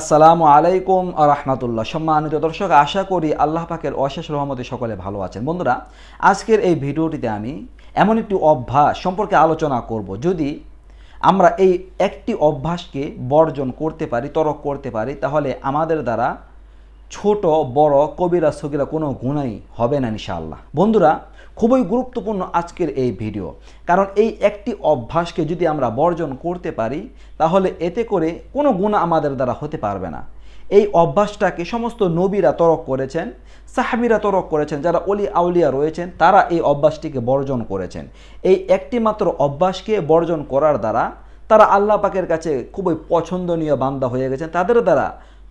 আসসালামু আলাইকুম রহমতুল্লাহ সম্মানিত দর্শক আশা করি আল্লাহ পাকের অশেষ রহমতে সকলে ভালো আছেন বন্ধুরা আজকের এই ভিডিওটিতে আমি এমন একটি অভ্যাস সম্পর্কে আলোচনা করব যদি আমরা এই একটি অভ্যাসকে বর্জন করতে পারি তরক করতে পারি তাহলে আমাদের দ্বারা ছোট বড় কবিরা সগিরা কোনো গুণাই হবে না ইনশাআল্লাহ বন্ধুরা খুবই গুরুত্বপূর্ণ আজকের এই ভিডিও কারণ এই একটি অভ্যাসকে যদি আমরা বর্জন করতে পারি তাহলে এতে করে কোনো গুণা আমাদের দ্বারা হতে পারবে না এই অভ্যাসটাকে সমস্ত নবীরা তরক করেছেন সাহাবিরা তরক করেছেন যারা অলি আউলিয়া রয়েছেন তারা এই অভ্যাসটিকে বর্জন করেছেন এই একটি মাত্র অভ্যাসকে বর্জন করার দ্বারা তারা আল্লাহ পাকের কাছে খুবই পছন্দনীয় বান্দা হয়ে গেছেন তাদের দ্বারা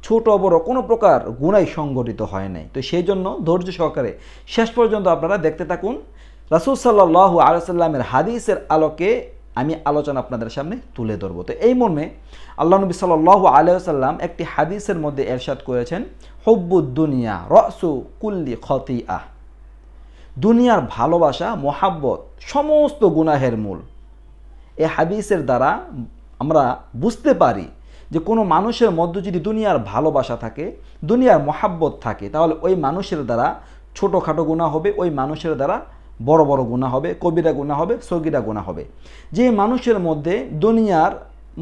ছোট বড় কোনো প্রকার গুণাই সংগঠিত হয় নাই তো সেই জন্য ধৈর্য সহকারে শেষ পর্যন্ত আপনারা দেখতে থাকুন রাসুল সাল্লাহ আলসালামের হাদিসের আলোকে আমি আলোচনা আপনাদের সামনে তুলে ধরব তো এই মর্মে আল্লাহ নবী সাল্লাহ আলাইসাল্লাম একটি হাদিসের মধ্যে এরশাদ করেছেন হব্বুদ্দুনিয়া রসু কুল্লি খতি আহ দুনিয়ার ভালোবাসা মোহাব্বত সমস্ত গুনাহের মূল এ হাদিসের দ্বারা আমরা বুঝতে পারি যে কোনো মানুষের মধ্যে যদি দুনিয়ার ভালোবাসা থাকে দুনিয়ার মহাব্বত থাকে তাহলে ওই মানুষের দ্বারা ছোটোখাটো গুণা হবে ওই মানুষের দ্বারা বড় বড় গুণা হবে কবিরা গুণা হবে সগিরা গুণা হবে যে মানুষের মধ্যে দুনিয়ার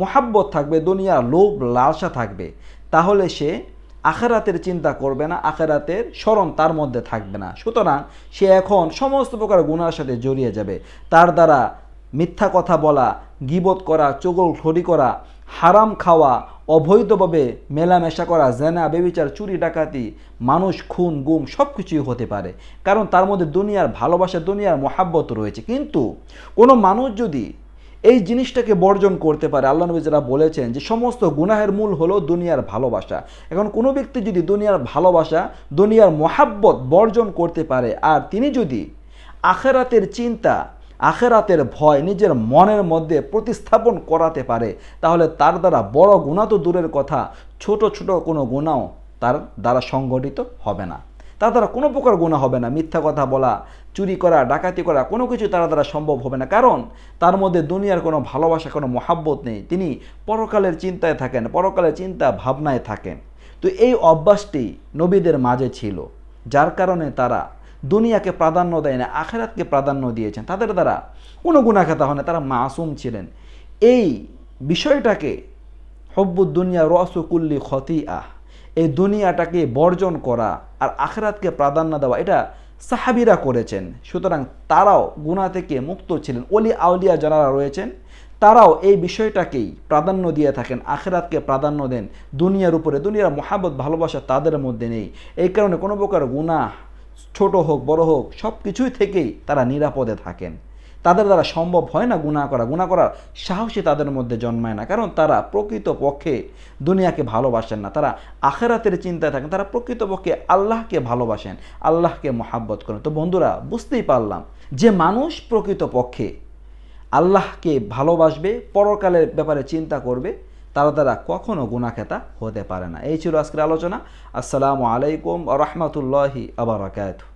মহাব্বত থাকবে দুনিয়ার লোভ লালসা থাকবে তাহলে সে আখেরাতের চিন্তা করবে না আখেরাতের স্মরণ তার মধ্যে থাকবে না সুতরাং সে এখন সমস্ত প্রকার গুণার সাথে জড়িয়ে যাবে তার দ্বারা মিথ্যা কথা বলা গিবত করা চগল ঠরি করা হারাম খাওয়া অবৈধভাবে মেলামেশা করা জেনা বেবিচার চুরি ডাকাতি মানুষ খুন গুম সব কিছুই হতে পারে কারণ তার মধ্যে দুনিয়ার ভালোবাসা দুনিয়ার মহাব্বত রয়েছে কিন্তু কোনো মানুষ যদি এই জিনিসটাকে বর্জন করতে পারে আল্লাহ নবী যারা বলেছেন যে সমস্ত গুনাহের মূল হলো দুনিয়ার ভালোবাসা এখন কোনো ব্যক্তি যদি দুনিয়ার ভালোবাসা দুনিয়ার মহাব্বত বর্জন করতে পারে আর তিনি যদি আখেরাতের চিন্তা আখেরাতের ভয় নিজের মনের মধ্যে প্রতিস্থাপন করাতে পারে তাহলে তার দ্বারা বড় গুণা তো দূরের কথা ছোট ছোট কোনো গুণাও তার দ্বারা সংগঠিত হবে না তার দ্বারা কোনো প্রকার গুণা হবে না মিথ্যা কথা বলা চুরি করা ডাকাতি করা কোনো কিছু তার দ্বারা সম্ভব হবে না কারণ তার মধ্যে দুনিয়ার কোনো ভালোবাসা কোনো মহাব্বত নেই তিনি পরকালের চিন্তায় থাকেন পরকালের চিন্তা ভাবনায় থাকেন তো এই অভ্যাসটি নবীদের মাঝে ছিল যার কারণে তারা দুনিয়াকে প্রাধান্য দেয় না আখেরাতকে প্রাধান্য দিয়েছেন তাদের দ্বারা কোনো গুণাখাতা হয় না তারা মাসুম ছিলেন এই বিষয়টাকে হব্বু দুনিয়া রসকুল্লি ক্ষতি আহ এই দুনিয়াটাকে বর্জন করা আর আখেরাতকে প্রাধান্য দেওয়া এটা সাহাবিরা করেছেন সুতরাং তারাও গুণা থেকে মুক্ত ছিলেন অলি আউলিয়া যারা রয়েছেন তারাও এই বিষয়টাকেই প্রাধান্য দিয়ে থাকেন আখেরাতকে প্রাধান্য দেন দুনিয়ার উপরে দুনিয়ার মহাবত ভালোবাসা তাদের মধ্যে নেই এই কারণে কোনো প্রকার গুণাহ ছোট হোক বড় হোক সব কিছুই থেকেই তারা নিরাপদে থাকেন তাদের দ্বারা সম্ভব হয় না গুণা করা গুণা করার সাহসী তাদের মধ্যে জন্মায় না কারণ তারা প্রকৃত পক্ষে দুনিয়াকে ভালোবাসেন না তারা আখেরাতের চিন্তায় থাকেন তারা প্রকৃতপক্ষে আল্লাহকে ভালোবাসেন আল্লাহকে মহাব্বত করেন তো বন্ধুরা বুঝতেই পারলাম যে মানুষ প্রকৃত পক্ষে আল্লাহকে ভালোবাসবে পরকালের ব্যাপারে চিন্তা করবে তারা দ্বারা কখনও গুণাখেতা হতে পারে না এই ছিল আজকের আলোচনা আসসালামু আলাইকুম রহমতুল্লাহি আবার